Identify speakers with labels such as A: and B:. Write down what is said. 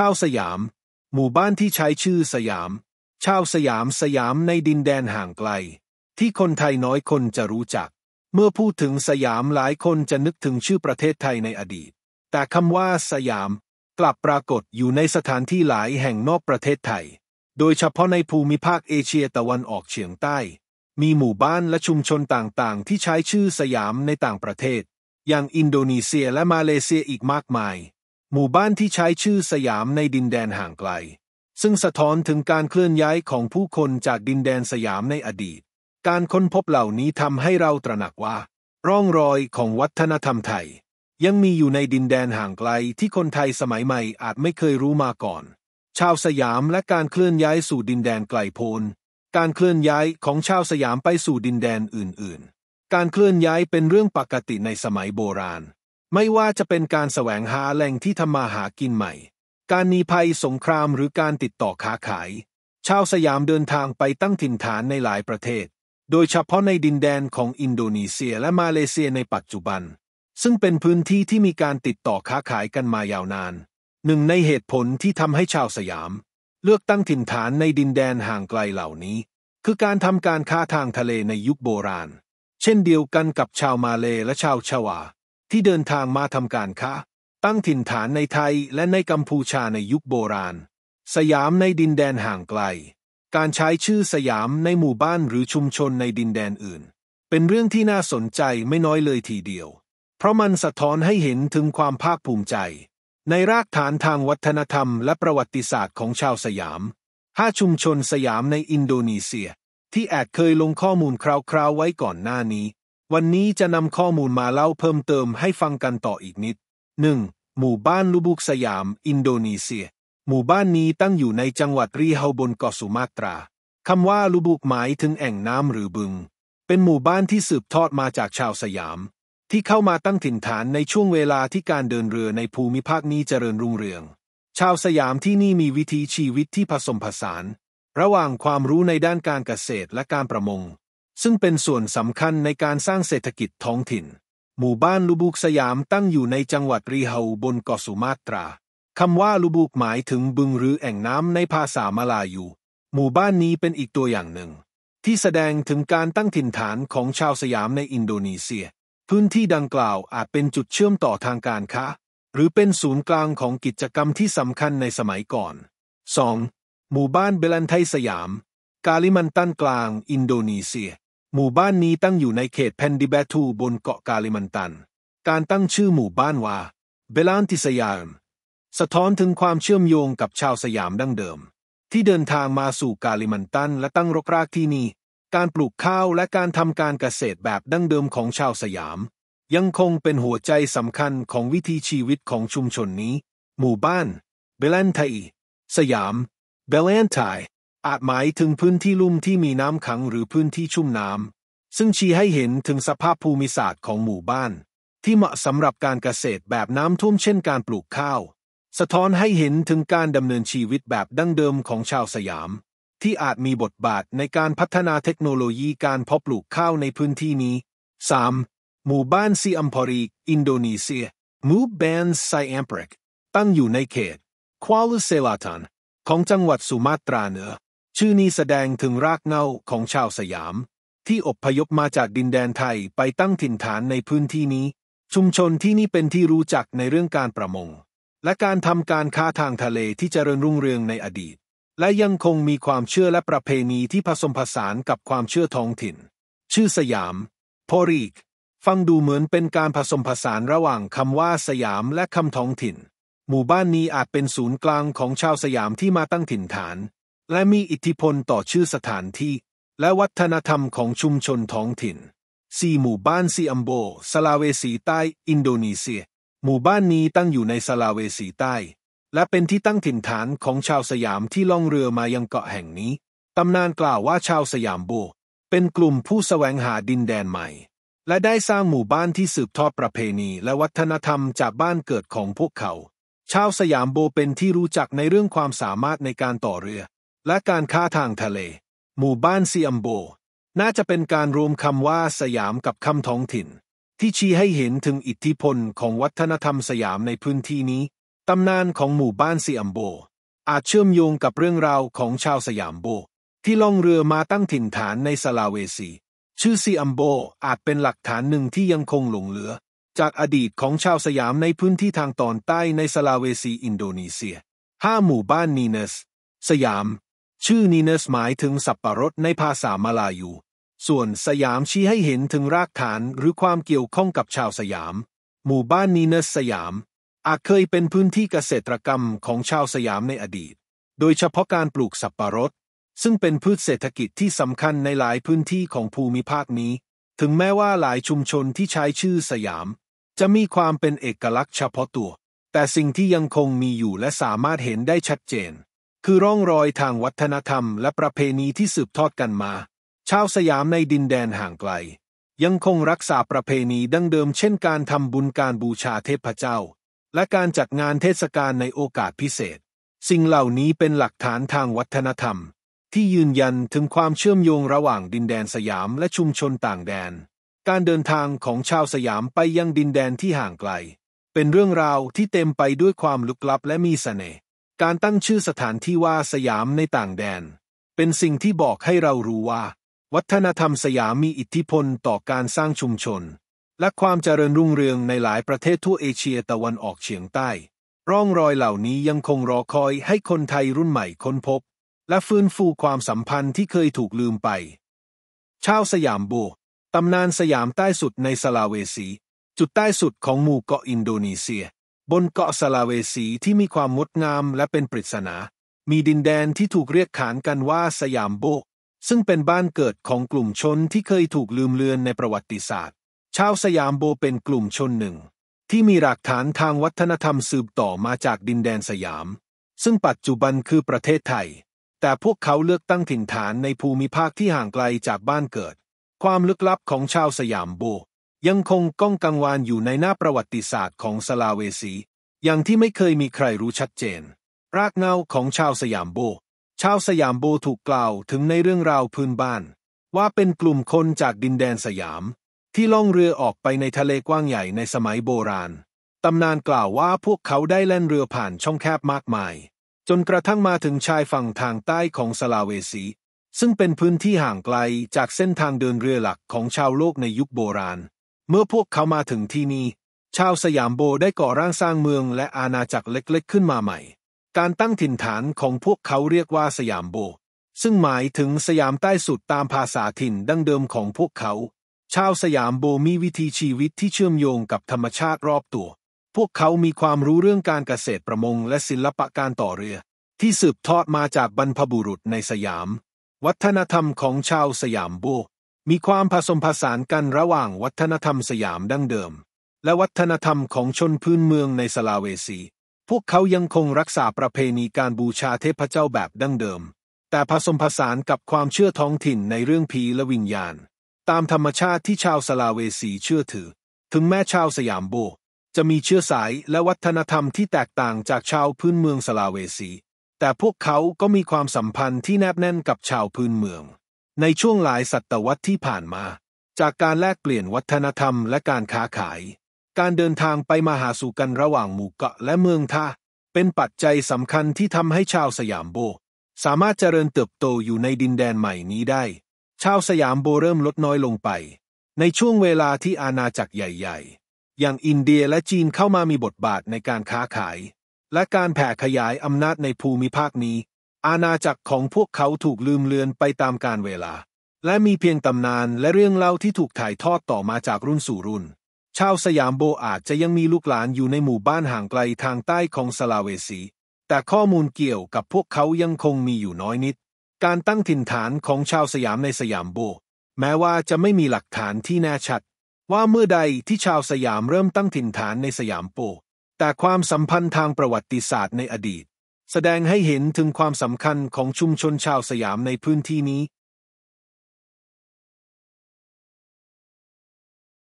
A: ชาวสยาม หมู่บ้านที่ใช้ชื่อสยาม ชาวสยามสยามในดินแดนห่างไกล ที่คนไทยน้อยคนจะรู้จัก เมื่อพูดถึงสยามหลายคนจะนึกถึงชื่อประเทศไทยในอดีต แต่คำว่าสยามกลับปรากฏอยู่ในสถานที่หลายแห่งนอกประเทศไทย โดยเฉพาะในภูมิภาคเอเชียตะวันออกเฉียงใต้ มีหมู่บ้านและชุมชนต่าง ๆ ที่ใช้ชื่อสยามในต่างประเทศอย่างอินโดนีเซียและมาเลเซียอีกมากมายหมู่บ้านที่ใช้ชื่อสยามในดินแดนห่างไกล ซึ่งสะท้อนถึงการเคลื่อนย้ายของผู้คนจากดินแดนสยามในอดีต การค้นพบเหล่านี้ทำให้เราตระหนักว่า ร่องรอยของวัฒนธรรมไทย ยังมีอยู่ในดินแดนห่างไกลที่คนไทยสมัยใหม่อาจไม่เคยรู้มาก่อน ชาวสยามและการเคลื่อนย้ายสู่ดินแดนไกลโพ้นการเคลื่อนย้ายของชาวสยามไปสู่ดินแดนอื่นๆ การเคลื่อนย้ายเป็นเรื่องปกติในสมัยโบราณไม่ว่าจะเป็นการแสวงหาแหล่งที่ทำมาหากินใหม่ การหนีภัยสงครามหรือการติดต่อค้าขาย ชาวสยามเดินทางไปตั้งถิ่นฐานในหลายประเทศ โดยเฉพาะในดินแดนของอินโดนีเซียและมาเลเซียในปัจจุบัน ซึ่งเป็นพื้นที่ที่มีการติดต่อค้าขายกันมายาวนาน หนึ่งในเหตุผลที่ทำให้ชาวสยาม เลือกตั้งถิ่นฐานในดินแดนห่างไกลเหล่านี้ คือการทำการค้าทางทะเลในยุคโบราณ เช่นเดียวกันกับชาวมาเลและชาวชาวาที่เดินทางมาทำการค้าตั้งถิ่นฐานในไทยและในกัมพูชาในยุคโบราณ สยามในดินแดนห่างไกล การใช้ชื่อสยามในหมู่บ้านหรือชุมชนในดินแดนอื่น เป็นเรื่องที่น่าสนใจไม่น้อยเลยทีเดียว เพราะมันสะท้อนให้เห็นถึงความภาคภูมิใจ ในรากฐานทางวัฒนธรรมและประวัติศาสตร์ของชาวสยามห้าชุมชนสยามในอินโดนีเซีย ที่แอดเคยลงข้อมูลคร่าวๆไว้ก่อนหน้านี้วันนี้จะนำข้อมูลมาเล่าเพิ่มเติมให้ฟังกันต่ออีกนิด 1. หมู่บ้านลูบุกสยาม อินโดนีเซีย หมู่บ้านนี้ตั้งอยู่ในจังหวัดรีเฮาบนเกาะสุมาตรา คำว่าลูบุกหมายถึงแอ่งน้ำหรือบึง เป็นหมู่บ้านที่สืบทอดมาจากชาวสยาม ที่เข้ามาตั้งถิ่นฐานในช่วงเวลาที่การเดินเรือในภูมิภาคนี้เจริญรุ่งเรือง ชาวสยามที่นี่มีวิถีชีวิตที่ผสมผสาน ระหว่างความรู้ในด้านการเกษตรและการประมงซึ่งเป็นส่วนสำคัญในการสร้างเศรษฐกิจท้องถิ่น หมู่บ้านลูบุกสยามตั้งอยู่ในจังหวัดรีเฮาบนเกาะสุมาตรา คำว่าลูบุกหมายถึงบึงหรือแอ่งน้ำในภาษามาลายู หมู่บ้านนี้เป็นอีกตัวอย่างหนึ่งที่แสดงถึงการตั้งถิ่นฐานของชาวสยามในอินโดนีเซีย พื้นที่ดังกล่าวอาจเป็นจุดเชื่อมต่อทางการค้าหรือเป็นศูนย์กลางของกิจกรรมที่สำคัญในสมัยก่อน 2. หมู่บ้านเบลันไทสยาม กาลิมันตันกลาง อินโดนีเซียหมู่บ้านนี้ตั้งอยู่ในเขตแพนดิแบทูบนเกาะกาลิมันตัน การตั้งชื่อหมู่บ้านว่าเบลานติสยามสะท้อนถึงความเชื่อมโยงกับชาวสยามดั้งเดิม ที่เดินทางมาสู่กาลิมันตันและตั้งรกรากที่นี่การปลูกข้าวและการทำการเกษตรแบบดั้งเดิมของชาวสยาม ยังคงเป็นหัวใจสำคัญของวิถีชีวิตของชุมชนนี้ หมู่บ้านเบลันไทสยามเบลันไทอาจหมายถึงพื้นที่ลุ่มที่มีน้ำขังหรือพื้นที่ชุ่มน้ำซึ่งชี้ให้เห็นถึงสภาพภูมิศาสตร์ของหมู่บ้าน ที่เหมาะสำหรับการเกษตรแบบน้ำท่วมเช่น การปลูกข้าวสะท้อนให้เห็นถึงการดำเนินชีวิตแบบดั้งเดิมของชาวสยาม ที่อาจมีบทบาทในการพัฒนาเทคโนโลยีการเพาะปลูกข้าวในพื้นที่นี้ 3. หมู่บ้านซีอัมพอรีอินโดนีเซียมูบแบนายแอมปริกตั้งอยู่ในเขตควาลุเซลาตันของจังหวัดสุมาตราเหนือชื่อนี้แสดงถึงรากเง้าของชาวสยาม ที่อพยพมาจากดินแดนไทยไปตั้งถิ่นฐานในพื้นที่นี้ ชุมชนที่นี่เป็นที่รู้จักในเรื่องการประมง และการทำการค้าทางทะเลที่เจริญรุ่งเรืองในอดีต และยังคงมีความเชื่อและประเพณีที่ผสมผสานกับความเชื่อท้องถิ่น ชื่อสยามพอรีก ฟังดูเหมือนเป็นการผสมผสานระหว่างคำว่าสยามและคำท้องถิ่น หมู่บ้านนี้อาจเป็นศูนย์กลางของชาวสยามที่มาตั้งถิ่นฐานและมีอิทธิพลต่อชื่อสถานที่ และวัฒนธรรมของชุมชนท้องถิ่นสี่หมู่บ้านซีอัมโบ สลาเวสีใต้ อินโดนีเซีย หมู่บ้านนี้ตั้งอยู่ในสลาเวสีใต้ และเป็นที่ตั้งถิ่นฐานของชาวสยามที่ล่องเรือมายังเกาะแห่งนี้ ตำนานกล่าวว่าชาวสยามโบ เป็นกลุ่มผู้สแสวงหาดินแดนใหม่ และได้สร้างหมู่บ้านที่สืบทอดประเพณีและวัฒนธรรมจากบ้านเกิดของพวกเขา ชาวสยามโบเป็นที่รู้จักในเรื่องความสามารถในการต่อเรือและการค้าทางทะเล หมู่บ้านซีอัมโบ น่าจะเป็นการรวมคำว่าสยามกับคำท้องถิ่น ที่ชี้ให้เห็นถึงอิทธิพลของวัฒนธรรมสยามในพื้นที่นี้ตำนานของหมู่บ้านซีอัมโบอาจเชื่อมโยงกับเรื่องราวของชาวสยามโบ ที่ล่องเรือมาตั้งถิ่นฐานในสลาเวซี ชื่อซีอัมโบอาจเป็นหลักฐานหนึ่งที่ยังคงหลงเหลือ จากอดีตของชาวสยามในพื้นที่ทางตอนใต้ในสลาเวซีอินโดนีเซียห้าหมู่บ้านนีเนสสยามชื่อนีเนสหมายถึงสับปะรดในภาษามาลายูส่วนสยามชี้ให้เห็นถึงรากฐานหรือความเกี่ยวข้องกับชาวสยาม หมู่บ้านนีเนสสยาม อาจเคยเป็นพื้นที่เกษตรกรรมของชาวสยามในอดีต โดยเฉพาะการปลูกสับปะรดซึ่งเป็นพืชเศรษฐกิจที่สำคัญในหลายพื้นที่ของภูมิภาคนี้ ถึงแม้ว่าหลายชุมชนที่ใช้ชื่อสยาม จะมีความเป็นเอกลักษณ์เฉพาะตัว แต่สิ่งที่ยังคงมีอยู่และสามารถเห็นได้ชัดเจนคือร่องรอยทางวัฒนธรรมและประเพณีที่สืบทอดกันมา ชาวสยามในดินแดนห่างไกล ยังคงรักษาประเพณีดั้งเดิมเช่นการทำบุญการบูชาเทพเจ้า และการจัดงานเทศกาลในโอกาสพิเศษ สิ่งเหล่านี้เป็นหลักฐานทางวัฒนธรรม ที่ยืนยันถึงความเชื่อมโยงระหว่างดินแดนสยามและชุมชนต่างแดน การเดินทางของชาวสยามไปยังดินแดนที่ห่างไกล เป็นเรื่องราวที่เต็มไปด้วยความลึกลับและมีสเสน่ห์การตั้งชื่อสถานที่ว่าสยามในต่างแดน เป็นสิ่งที่บอกให้เรารู้ว่า วัฒนธรรมสยามมีอิทธิพลต่อการสร้างชุมชน และความเจริญรุ่งเรืองในหลายประเทศทั่วเอเชียตะวันออกเฉียงใต้ ร่องรอยเหล่านี้ยังคงรอคอยให้คนไทยรุ่นใหม่ค้นพบ และฟื้นฟูความสัมพันธ์ที่เคยถูกลืมไป ชาวสยามบูตำนานสยามใต้สุดในสลาเวสี จุดใต้สุดของหมู่เกาะอินโดนีเซียบนเกาะสลาเวสีที่มีความงดงามและเป็นปริศนา มีดินแดนที่ถูกเรียกขานกันว่าสยามโบกซึ่งเป็นบ้านเกิดของกลุ่มชนที่เคยถูกลืมเลือนในประวัติศาสตร์ ชาวสยามโบเป็นกลุ่มชนหนึ่ง ที่มีหลักฐานทางวัฒนธรรมสืบต่อมาจากดินแดนสยาม ซึ่งปัจจุบันคือประเทศไทย แต่พวกเขาเลือกตั้งถิ่นฐานในภูมิภาคที่ห่างไกลจากบ้านเกิด ความลึกลับของชาวสยามโบยังคงก้องกังวานอยู่ในหน้าประวัติศาสตร์ของสลาเวสี อย่างที่ไม่เคยมีใครรู้ชัดเจน รากเงาของชาวสยามโบชาวสยามโบถูกกล่าวถึงในเรื่องราวพื้นบ้าน ว่าเป็นกลุ่มคนจากดินแดนสยามที่ล่องเรือออกไปในทะเลกว้างใหญ่ในสมัยโบราณตำนานกล่าวว่าพวกเขาได้แล่นเรือผ่านช่องแคบมากมาย จนกระทั่งมาถึงชายฝั่งทางใต้ของสลาเวสี ซึ่งเป็นพื้นที่ห่างไกลจากเส้นทางเดินเรือหลักของชาวโลกในยุคโบราณเมื่อพวกเขามาถึงที่นี่ ชาวสยามโบได้ก่อร่างสร้างเมืองและอาณาจักรเล็กๆขึ้นมาใหม่ การตั้งถิ่นฐานของพวกเขาเรียกว่าสยามโบซึ่งหมายถึงสยามใต้สุดตามภาษาถิ่นดั้งเดิมของพวกเขา ชาวสยามโบมีวิธีชีวิตที่เชื่อมโยงกับธรรมชาติรอบตัว พวกเขามีความรู้เรื่องการเกษตรประมงและศิลปะการต่อเรือ ที่สืบทอดมาจากบรรพบุรุษในสยาม วัฒนธรรมของชาวสยามโบมีความผสมผสานกันระหว่างวัฒนธรรมสยามดั้งเดิม และวัฒนธรรมของชนพื้นเมืองในสลาเวซี พวกเขายังคงรักษาประเพณีการบูชาเทพเจ้าแบบดั้งเดิม แต่ผสมผสานกับความเชื่อท้องถิ่นในเรื่องผีและวิญญาณ ตามธรรมชาติที่ชาวสลาเวซีเชื่อถือ ถึงแม้ชาวสยามโบจะมีเชื้อสายและวัฒนธรรมที่แตกต่างจากชาวพื้นเมืองสลาเวซี แต่พวกเขาก็มีความสัมพันธ์ที่แนบแน่นกับชาวพื้นเมืองในช่วงหลายศตวรรษที่ผ่านมา จากการแลกเปลี่ยนวัฒนธรรมและการค้าขาย การเดินทางไปมาหาสู่กันระหว่างหมู่เกาะและเมืองท่า เป็นปัจจัยสำคัญที่ทำให้ชาวสยามโบสามารถเจริญเติบโตอยู่ในดินแดนใหม่นี้ได้ ชาวสยามโบเริ่มลดน้อยลงไป ในช่วงเวลาที่อาณาจักรใหญ่ๆ อย่างอินเดียและจีนเข้ามามีบทบาทในการค้าขาย และการแผ่ขยายอำนาจในภูมิภาคนี้อาณาจักรของพวกเขาถูกลืมเลือนไปตามกาลเวลา และมีเพียงตำนานและเรื่องเล่าที่ถูกถ่ายทอดต่อมาจากรุ่นสู่รุ่น ชาวสยามโบอาจจะยังมีลูกหลานอยู่ในหมู่บ้านห่างไกลทางใต้ของสลาเวสี แต่ข้อมูลเกี่ยวกับพวกเขายังคงมีอยู่น้อยนิด การตั้งถิ่นฐานของชาวสยามในสยามโบแม้ว่าจะไม่มีหลักฐานที่แน่ชัด ว่าเมื่อใดที่ชาวสยามเริ่มตั้งถิ่นฐานในสยามโปแต่ความสัมพันธ์ทางประวัติศาสตร์ในอดีตแสดงให้เห็นถึงความสำคัญของชุมชนชาวสยามในพื้นที่นี้